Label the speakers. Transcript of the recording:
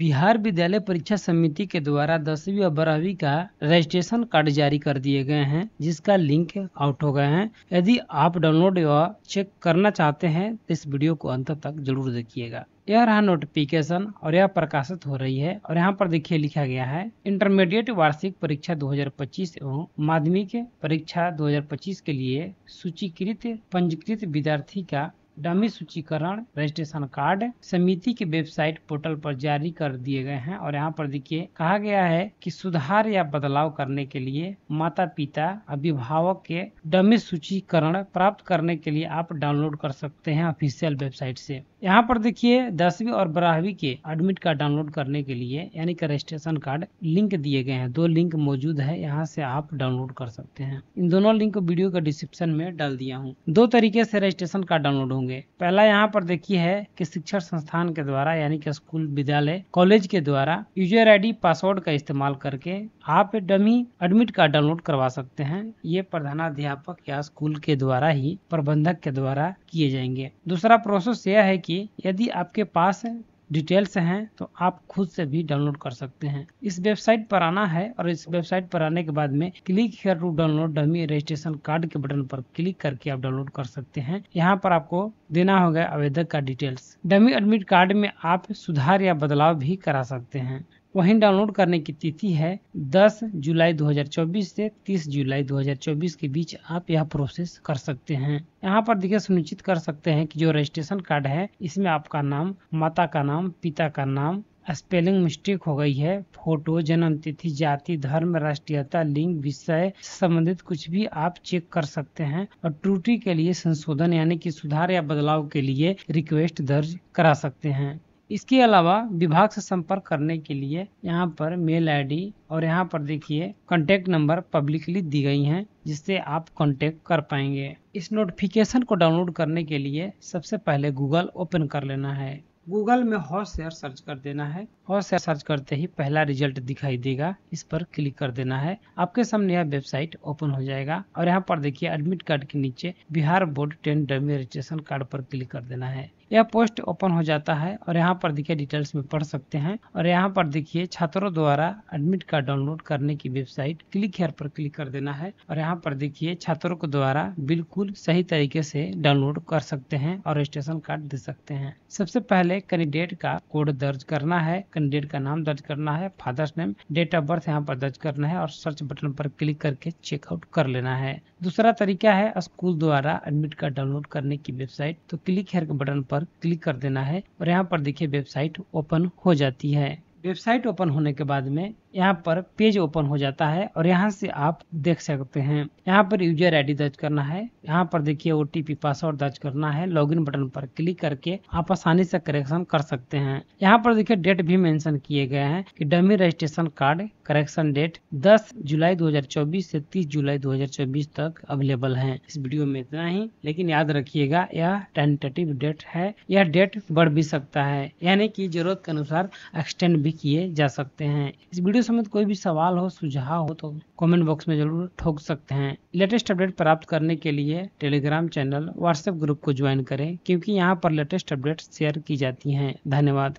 Speaker 1: बिहार विद्यालय परीक्षा समिति के द्वारा दसवीं और बारहवीं का रजिस्ट्रेशन कार्ड जारी कर दिए गए हैं जिसका लिंक आउट हो गए हैं यदि आप डाउनलोड या चेक करना चाहते हैं तो इस वीडियो को अंत तक जरूर देखिएगा यह रहा नोटिफिकेशन और यह प्रकाशित हो रही है और यहाँ पर देखिए लिखा गया है इंटरमीडिएट वार्षिक परीक्षा 2025 एवं माध्यमिक परीक्षा 2025 के लिए सूचीकृत पंजीकृत विद्यार्थी का डमी सूचीकरण रजिस्ट्रेशन कार्ड समिति के वेबसाइट पोर्टल पर जारी कर दिए गए हैं और यहाँ पर देखिए कहा गया है कि सुधार या बदलाव करने के लिए माता पिता अभिभावक के डमी सूचीकरण प्राप्त करने के लिए आप डाउनलोड कर सकते हैं ऑफिशियल वेबसाइट से यहाँ पर देखिए दसवीं और बारहवीं के एडमिट कार्ड डाउनलोड करने के लिए यानी कि रजिस्ट्रेशन कार्ड लिंक दिए गए हैं दो लिंक मौजूद है यहाँ से आप डाउनलोड कर सकते हैं इन दोनों लिंक को वीडियो के डिस्क्रिप्शन में डाल दिया हूँ दो तरीके से रजिस्ट्रेशन कार्ड डाउनलोड होंगे पहला यहाँ पर देखिए है की शिक्षण संस्थान के द्वारा यानी की स्कूल विद्यालय कॉलेज के द्वारा यूजर आई पासवर्ड का इस्तेमाल करके आप डमी एडमिट कार्ड डाउनलोड करवा सकते हैं ये प्रधानाध्यापक या स्कूल के द्वारा ही प्रबंधक के द्वारा किए जाएंगे दूसरा प्रोसेस यह है देखिए यदि आपके पास डिटेल्स हैं तो आप खुद से भी डाउनलोड कर सकते हैं इस वेबसाइट पर आना है और इस वेबसाइट पर आने के बाद में click here to download dummy registration card के बटन पर क्लिक करके आप डाउनलोड कर सकते हैं यहाँ पर आपको देना होगा आवेदक का डिटेल्स डमी एडमिट कार्ड में आप सुधार या बदलाव भी करा सकते हैं वहीं डाउनलोड करने की तिथि है 10 जुलाई 2024 से 30 जुलाई 2024 के बीच आप यह प्रोसेस कर सकते हैं यहाँ पर देखिए सुनिश्चित कर सकते हैं कि जो रजिस्ट्रेशन कार्ड है इसमें आपका नाम माता का नाम पिता का नाम स्पेलिंग मिस्टेक हो गई है फोटो जन्म तिथि जाति धर्म राष्ट्रीयता लिंग विषय संबंधित कुछ भी आप चेक कर सकते हैं और त्रुटि के लिए संशोधन यानी कि सुधार या बदलाव के लिए रिक्वेस्ट दर्ज करा सकते हैं इसके अलावा विभाग से संपर्क करने के लिए यहाँ पर मेल आईडी और यहाँ पर देखिए कॉन्टेक्ट नंबर पब्लिकली दी गई हैं जिससे आप कॉन्टेक्ट कर पाएंगे इस नोटिफिकेशन को डाउनलोड करने के लिए सबसे पहले गूगल ओपन कर लेना है गूगल में हॉट शेयर सर्च कर देना है हॉट शेयर सर्च करते ही पहला रिजल्ट दिखाई देगा इस पर क्लिक कर देना है आपके सामने यह वेबसाइट ओपन हो जाएगा और यहाँ पर देखिए एडमिट कार्ड के नीचे Bihar board ten registration card पर क्लिक कर देना है यह पोस्ट ओपन हो जाता है और यहाँ पर देखिए डिटेल्स में पढ़ सकते हैं और यहाँ पर देखिए छात्रों द्वारा एडमिट कार्ड डाउनलोड करने की वेबसाइट क्लिक हेयर पर क्लिक कर देना है और यहाँ पर देखिए छात्रों के द्वारा बिल्कुल सही तरीके से डाउनलोड कर सकते हैं और रजिस्ट्रेशन कार्ड दे सकते हैं सबसे पहले कैंडिडेट का कोड दर्ज करना है कैंडिडेट का नाम दर्ज करना है father's name date of birth यहाँ पर दर्ज करना है और सर्च बटन पर क्लिक करके चेकआउट कर लेना है दूसरा तरीका है स्कूल द्वारा एडमिट कार्ड डाउनलोड करने की वेबसाइट तो क्लिक हेयर बटन पर पर क्लिक कर देना है और यहाँ पर देखिए वेबसाइट ओपन हो जाती है वेबसाइट ओपन होने के बाद में यहाँ पर पेज ओपन हो जाता है और यहाँ से आप देख सकते हैं यहाँ पर यूजर आईडी दर्ज करना है यहाँ पर देखिए ओ पासवर्ड दर्ज करना है लॉगिन बटन पर क्लिक करके आप आसानी से करेक्शन कर सकते हैं यहाँ पर देखिए डेट भी मेंशन किए गए हैं कि dummy registration card correction date 10 जुलाई 2024 से 30 जुलाई 2024 तक अवेलेबल है इस वीडियो में इतना ही लेकिन याद रखिएगा यह टेंटेटिव डेट है यह डेट बढ़ भी सकता है यानी की जरूरत के अनुसार एक्सटेंड भी किए जा सकते हैं इस वीडियो वीडियो समेत कोई भी सवाल हो सुझाव हो तो कमेंट बॉक्स में जरूर ठोक सकते हैं लेटेस्ट अपडेट प्राप्त करने के लिए टेलीग्राम चैनल व्हाट्सएप ग्रुप को ज्वाइन करें क्योंकि यहाँ पर लेटेस्ट अपडेट शेयर की जाती हैं धन्यवाद